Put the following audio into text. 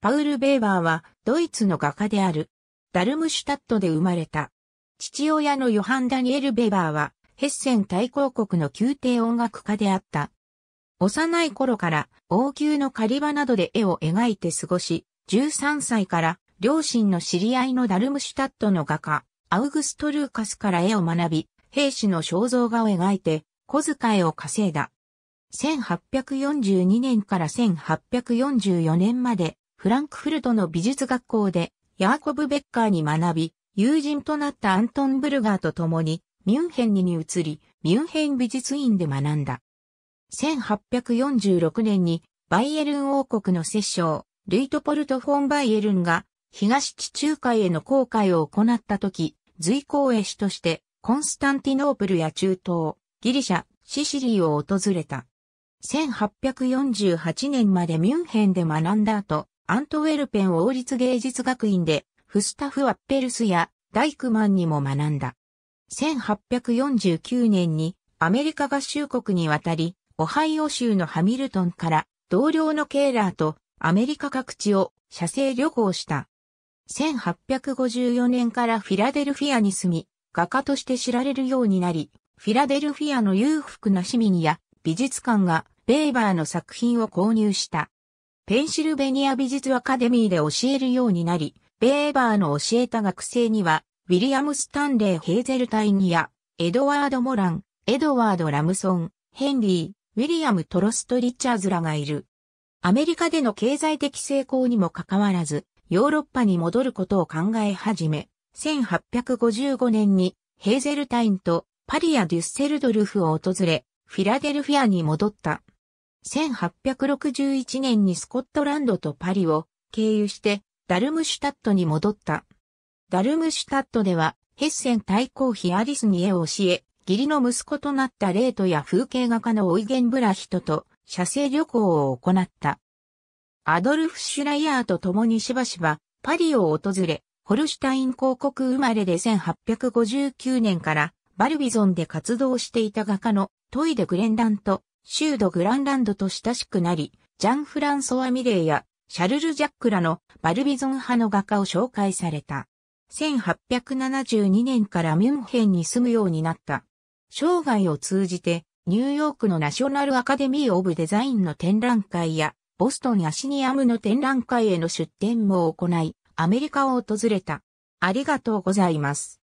パウル・ベーバーはドイツの画家である。ダルムシュタットで生まれた。父親のヨハン・ダニエル・ベーバーはヘッセン大公国の宮廷音楽家であった。幼い頃から王宮の狩り場などで絵を描いて過ごし、13歳から両親の知り合いのダルムシュタットの画家、アウグスト・ルーカスから絵を学び、兵士の肖像画を描いて、小遣いを稼いだ。1842年から1844年までフランクフルトの美術学校でヤーコブ・ベッカーに学び、友人となったアントン・ブルガーと共にミュンヘンに移り、ミュンヘン美術院で学んだ。1846年にバイエルン王国の摂政、ルイトポルト・フォン・バイエルンが東地中海への航海を行った時、随行絵師としてコンスタンティノープルや中東、ギリシャ、シシリーを訪れた。1848年までミュンヘンで学んだ後、アントウェルペン王立芸術学院で、フスタフ・ワッペルスやダイクマンにも学んだ。1849年にアメリカ合衆国に渡り、オハイオ州のハミルトンから同僚のケーラーとアメリカ各地を写生旅行した。1854年からフィラデルフィアに住み、画家として知られるようになり、フィラデルフィアの裕福な市民や美術館がベーバーの作品を購入した。ペンシルベニア美術アカデミーで教えるようになり、ベーバーの教えた学生には、ウィリアム・スタンレー・ヘーゼルタイニア、エドワード・モラン、エドワード・ラムソン、ヘンリー、ウィリアム・トロスト・リッチャーズらがいる。アメリカでの経済的成功にもかかわらず、ヨーロッパに戻ることを考え始め、1855年にヘーゼルタインとパリやデュッセルドルフを訪れ、フィラデルフィアに戻った。1861年にスコットランドとパリを経由してダルムシュタットに戻った。ダルムシュタットではヘッセン対抗妃アリスに絵を教え、義理の息子となったレートや風景画家のオイゲン・ブラヒトと写生旅行を行った。アドルフ・シュライヤーと共にしばしばパリを訪れ、ホルシュタイン広告生まれで1859年からバルビゾンで活動していた画家のトイデ・グレンダント、州ドグランランドと親しくなり、ジャン・フランソワ・ミレーやシャルル・ジャックらのバルビゾン派の画家を紹介された。1872年からミュンヘンに住むようになった。生涯を通じて、ニューヨークのナショナルアカデミー・オブ・デザインの展覧会や、ボストン・アシニアムの展覧会への出展も行い、アメリカを訪れた。ありがとうございます。